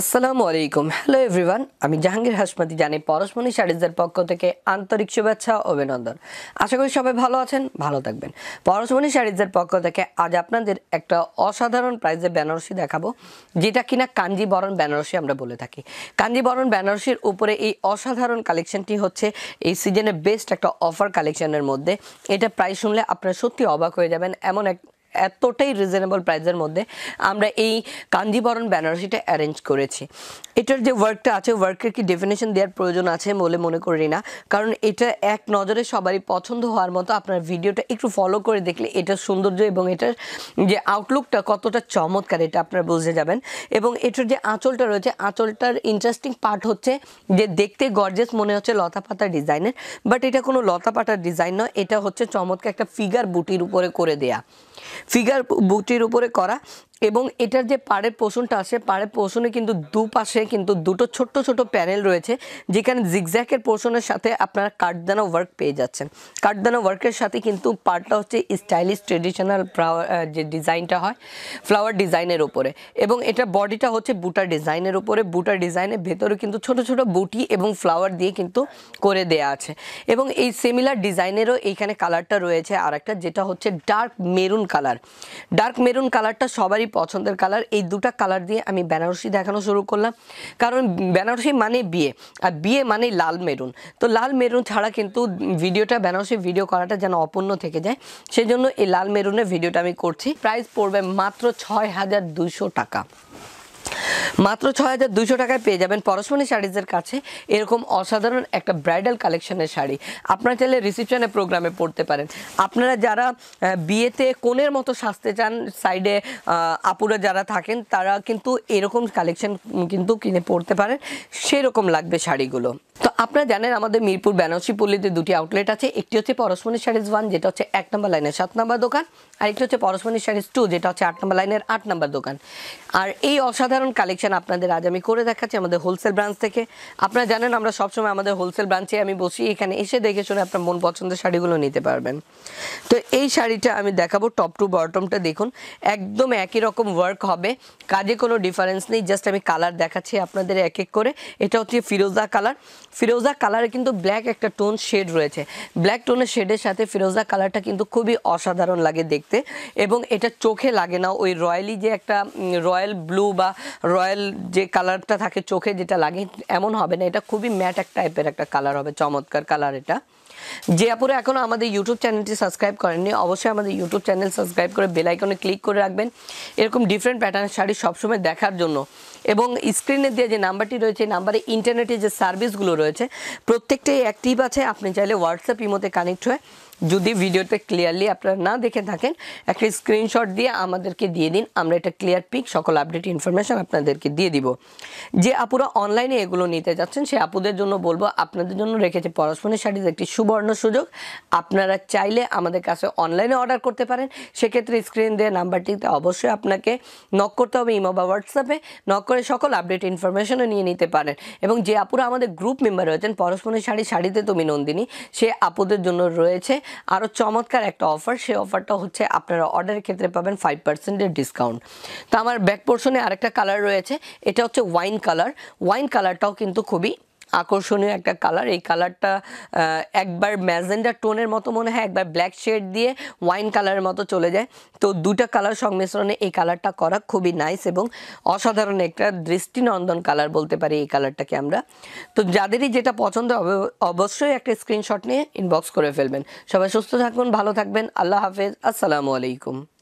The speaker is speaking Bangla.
আসসালামু আলাইকুম হ্যালো এভরিওয়ান আমি জাহাঙ্গীর হাসমাতি জানি পরশমণি শাড়িজের পক্ষ থেকে আন্তরিক শুভেচ্ছা অভিনন্দন আশা করি সবাই ভালো আছেন ভালো থাকবেন পরশমণি শাড়িজের পক্ষ থেকে আজ আপনাদের একটা অসাধারণ প্রাইজে বেনারসি দেখাবো যেটা কিনা কাঞ্জি বরণ বেনারসি আমরা বলে থাকি কাঞ্জি বরণ বেনারসির উপরে এই অসাধারণ কালেকশনটি হচ্ছে এই সিজনে বেস্ট একটা অফার কালেকশনের মধ্যে এটা প্রাইস শুনলে আপনারা সত্যি অবাক হয়ে যাবেন এমন এক এতটাই রিজনেবল প্রাইসের মধ্যে আমরা এই কাঞ্জিবরণ ব্যানারসিটা অ্যারেঞ্জ করেছি এটার যে ওয়ার্কটা আছে ওয়ার্কের কি ডেফিনেশন দেওয়ার প্রয়োজন আছে বলে মনে করি না কারণ এটা এক নজরে সবারই পছন্দ হওয়ার মতো আপনার ভিডিওটা একটু ফলো করে দেখলে এটার সৌন্দর্য এবং এটার যে আউটলুকটা কতটা চমৎকার এটা আপনারা বুঝে যাবেন এবং এটার যে আঁচলটা রয়েছে আঁচলটার ইন্টারেস্টিং পার্ট হচ্ছে যে দেখতে গর্জেস মনে হচ্ছে লতা পাতার ডিজাইনের বাট এটা কোনো লতা পাতার ডিজাইন নয় এটা হচ্ছে চমৎকার একটা ফিগার বুটির উপরে করে দেয়া ফিগার বুকটির উপরে করা এবং এটার যে পাড়ের পোষণটা আছে পাড়ের পোষণে কিন্তু দুপাশে কিন্তু দুটো ছোট্ট ছোট প্যানেল রয়েছে যেখানে জিগজ্যাকের পোষণের সাথে আপনারা কাঠদানা ওয়ার্ক পেয়ে যাচ্ছেন কাঠদানা ওয়ার্কের সাথে কিন্তু পাড়টা হচ্ছে স্টাইলিশ ট্রেডিশনাল যে ডিজাইনটা হয় ফ্লাওয়ার ডিজাইনের ওপরে এবং এটা বডিটা হচ্ছে বুটার ডিজাইনের ওপরে বুটার ডিজাইনের ভেতরে কিন্তু ছোট ছোট বুটি এবং ফ্লাওয়ার দিয়ে কিন্তু করে দেয়া আছে এবং এই সিমিলার ডিজাইনেরও এইখানে কালারটা রয়েছে আর একটা যেটা হচ্ছে dark maroon colour dark maroon কালারটা সবারই সবারই পছন্দের কালার এই দুটা কালার দিয়ে আমি বেনারসি দেখানো শুরু করলাম কারণ বেনারসি মানে বিয়ে আর বিয়ে মানে লাল মেরুন তো লাল মেরুন ছাড়া কিন্তু ভিডিওটা বেনারসি ভিডিও করাটা যেন অপূর্ণ থেকে যায় সেজন্য এই লাল মেরুনের ভিডিওটা আমি করছি প্রাইস পড়বে মাত্র ছয় হাজার টাকা মাত্র ছয় হাজার দুশো টাকায় পেয়ে যাবেন পরশমণি শাড়িজের কাছে এরকম অসাধারণ একটা ব্রাইডাল কালেকশনের শাড়ি আপনারা চাইলে রিসিপশনের প্রোগ্রামে পড়তে পারেন আপনারা যারা বিয়েতে কোণের মতো সাজতে চান সাইডে আপুরা যারা থাকেন তারা কিন্তু এরকম কালেকশন কিন্তু কিনে পড়তে পারেন সেরকম লাগবে শাড়িগুলো তো আপনারা জানেন আমাদের মিরপুর বেনারসি পল্লীতে দুটি আউটলেট আছে একটি হচ্ছে পরশমণি শাড়িজ ওয়ান যেটা হচ্ছে এক নম্বর লাইনের সাত নম্বর দোকান আর একটি হচ্ছে পরশমণি শাড়িজ টু যেটা হচ্ছে আট নম্বর লাইনের আট নম্বর দোকান আর এই অসাধারণ কালেকশন আপনাদের আজ আমি করে দেখাচ্ছি আমাদের হোলসেল ব্রাঞ্চ থেকে আপনারা জানেন আমরা সবসময় আমাদের হোলসেল ব্রাঞ্চে আমি বসি এখানে এসে দেখে শুনে আপনার মন পছন্দের শাড়িগুলো নিতে পারবেন তো এই শাড়িটা আমি দেখাবো টপ টু বটমটা দেখুন একদম একই রকম ওয়ার্ক হবে কাজে কোনো ডিফারেন্স নেই জাস্ট আমি কালার দেখাচ্ছি আপনাদের এক এক করে এটা হচ্ছে ফিরোজা কালার ফিরোজা কালারে কিন্তু ব্ল্যাক একটা টোন শেড রয়েছে ব্ল্যাক টোনের শেডের সাথে ফিরোজা কালারটা কিন্তু খুবই অসাধারণ লাগে দেখতে এবং এটা চোখে লাগে না ওই রয়্যালি যে একটা রয়্যাল ব্লু বা রয়্যাল যে কালারটা থাকে চোখে যেটা লাগে এমন হবে না এটা খুবই ম্যাট এক টাইপের একটা কালার হবে চমৎকার কালার এটা যে আপুরা এখনও আমাদের ইউটিউব চ্যানেলটি সাবস্ক্রাইব করেননি অবশ্যই আমাদের ইউটিউব চ্যানেল সাবস্ক্রাইব করে বেলাইকনে ক্লিক করে রাখবেন এরকম ডিফারেন্ট প্যাটার্নের শাড়ি সবসময় দেখার জন্য এবং স্ক্রিনের দিয়ে যে নাম্বারটি রয়েছে এই নাম্বারে ইন্টারনেটে যে সার্ভিসগুলো রয়েছে রয়েছে প্রত্যেকটাই অ্যাক্টিভ আছে আপনি চাইলে হোয়াটসঅ্যাপ ইমোতে কানেক্ট হয়ে যদি ভিডিওতে ক্লিয়ারলি আপনারা না দেখে থাকেন একটা স্ক্রিনশট দিয়ে আমাদেরকে দিয়ে দিন আমরা এটা ক্লিয়ার পিক সকল আপডেট ইনফরমেশান আপনাদেরকে দিয়ে দিব যে আপুরা অনলাইনে এগুলো নিতে যাচ্ছেন সেই আপুদের জন্য বলবো আপনাদের জন্য রেখেছে পরশমণি শাড়িতে একটি সুবর্ণ সুযোগ আপনারা চাইলে আমাদের কাছে অনলাইনে অর্ডার করতে পারেন সেক্ষেত্রে স্ক্রিন দিয়ে নাম্বারটিতে অবশ্যই আপনাকে নক করতে হবে ইমো বা হোয়াটসঅ্যাপে নক করে সকল আপডেট ইনফরমেশনও নিয়ে নিতে পারেন এবং যে আপুরা আমাদের গ্রুপ মেম্বার রয়েছেন পরশমণি শাড়ি শাড়িতে তুমি নন্দিনী সে আপুদের জন্য রয়েছে আরও চমৎকার একটা অফার সেই অফারটা হচ্ছে আপনারা অর্ডারের ক্ষেত্রে পাবেন ফাইভ পার্সেন্টের ডিসকাউন্ট তো আমার ব্যাক পোর্শনে আরেকটা কালার রয়েছে এটা হচ্ছে ওয়াইন কালার ওয়াইন কালারটাও কিন্তু খুবই আকর্ষণীয় একটা কালার এই কালারটা একবার ম্যাজেন্ডা টোনের মতো মনে হয় একবার ব্ল্যাক শেড দিয়ে ওয়াইন কালারের মতো চলে যায় তো দুটা কালার সংমিশ্রণে এই কালারটা করা খুবই নাইস এবং অসাধারণ একটা দৃষ্টিনন্দন কালার বলতে পারি এই কালারটাকে আমরা তো যাদেরই যেটা পছন্দ হবে অবশ্যই একটা স্ক্রিনশট নিয়ে ইনবক্স করে ফেলবেন সবাই সুস্থ থাকুন ভালো থাকবেন আল্লাহ হাফেজ আসসালামু আলাইকুম